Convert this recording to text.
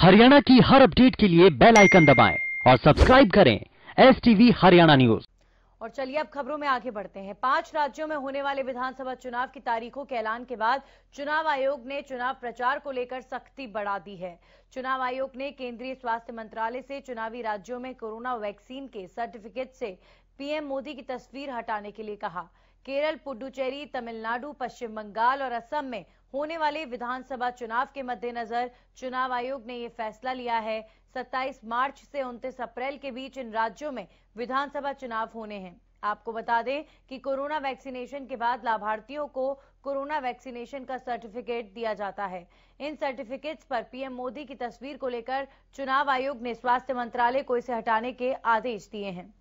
हरियाणा की हर अपडेट के लिए बेल आइकन दबाएं और सब्सक्राइब करें एस टीवी हरियाणा न्यूज और चलिए अब खबरों में आगे बढ़ते हैं पांच राज्यों में होने वाले विधानसभा चुनाव की तारीखों के ऐलान के बाद चुनाव आयोग ने चुनाव प्रचार को लेकर सख्ती बढ़ा दी है चुनाव आयोग ने केंद्रीय स्वास्थ्य मंत्रालय से चुनावी राज्यों में कोरोना वैक्सीन के सर्टिफिकेट से पीएम मोदी की तस्वीर हटाने के लिए कहा केरल पुडुचेरी तमिलनाडु पश्चिम बंगाल और असम में होने वाले विधानसभा चुनाव के मद्देनजर चुनाव आयोग ने यह फैसला लिया है 27 मार्च से 29 अप्रैल के बीच इन राज्यों में विधानसभा चुनाव होने हैं आपको बता दें कि कोरोना वैक्सीनेशन के बाद लाभार्थियों को कोरोना वैक्सीनेशन का सर्टिफिकेट दिया जाता है इन सर्टिफिकेट्स पर पीएम मोदी की तस्वीर को लेकर चुनाव आयोग ने स्वास्थ्य मंत्रालय को इसे हटाने के आदेश दिए हैं